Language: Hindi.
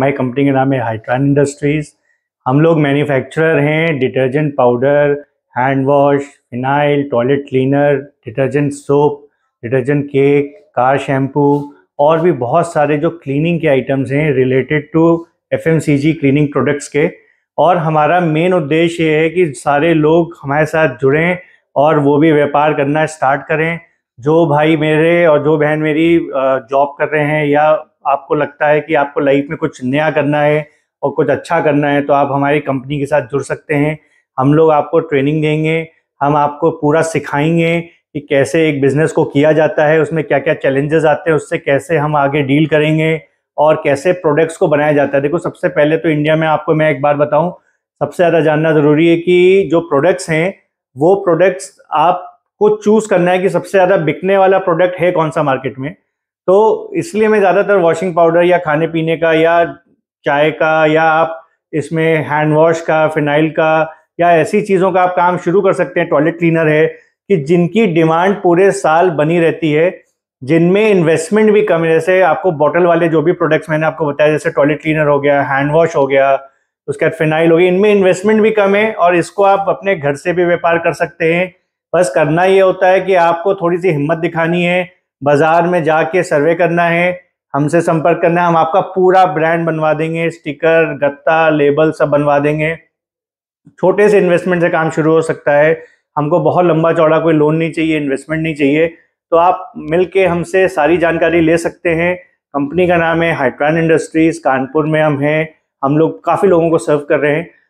माय कंपनी का नाम है हाइट्रॉन इंडस्ट्रीज हम लोग मैन्युफैक्चरर हैं detergent powder hand wash phenyl toilet cleaner detergent soap detergent cake car shampoo और भी बहुत सारे जो क्लीनिंग के आइटम्स हैं related to F cleaning products के और हमारा मेन उद्देश्य ये है कि सारे लोग हमारे साथ जुड़ें और वो भी व्यापार करना स्टार्ट करें जो भाई मेरे और जो बहन मेरी जॉब कर रहे हैं या आपको लगता है कि आपको लाइफ में कुछ नया करना है और कुछ अच्छा करना है तो आप हमारी कंपनी के साथ जुड़ सकते हैं हम लोग आपको ट्रेनिंग देंगे हम आपको पूरा सिखाएंगे कि कैसे एक बिज़नेस को किया जाता है उसमें क्या क्या चैलेंजेस आते हैं उससे कैसे हम आगे डील करेंगे और कैसे प्रोडक्ट्स को बनाया जाता है देखो सबसे पहले तो इंडिया में आपको मैं एक बार बताऊं सबसे ज़्यादा जानना ज़रूरी है कि जो प्रोडक्ट्स हैं वो प्रोडक्ट्स आपको चूज़ करना है कि सबसे ज़्यादा बिकने वाला प्रोडक्ट है कौन सा मार्केट में तो इसलिए मैं ज़्यादातर वॉशिंग पाउडर या खाने पीने का या चाय का या आप इसमें हैंड वॉश का फिनाइल का या ऐसी चीज़ों का आप काम शुरू कर सकते हैं टॉयलेट क्लीनर है कि जिनकी डिमांड पूरे साल बनी रहती है जिनमें इन्वेस्टमेंट भी कम है जैसे आपको बॉटल वाले जो भी प्रोडक्ट्स मैंने आपको बताया जैसे टॉयलेट क्लीनर हो गया हैंड वॉश हो गया उसके बाद फिनाइल हो गया इनमें इन्वेस्टमेंट भी कम है और इसको आप अपने घर से भी व्यापार कर सकते हैं बस करना ये होता है कि आपको थोड़ी सी हिम्मत दिखानी है बाज़ार में जाके सर्वे करना है हमसे संपर्क करना है हम आपका पूरा ब्रांड बनवा देंगे स्टिकर गत्ता लेबल सब बनवा देंगे छोटे से इन्वेस्टमेंट से काम शुरू हो सकता है हमको बहुत लंबा चौड़ा कोई लोन नहीं चाहिए इन्वेस्टमेंट नहीं चाहिए तो आप मिल के हमसे सारी जानकारी ले सकते हैं कंपनी का नाम है हाइट्रान इंडस्ट्रीज़ कानपुर में हम हैं हम लोग काफ़ी लोगों को सर्व कर रहे हैं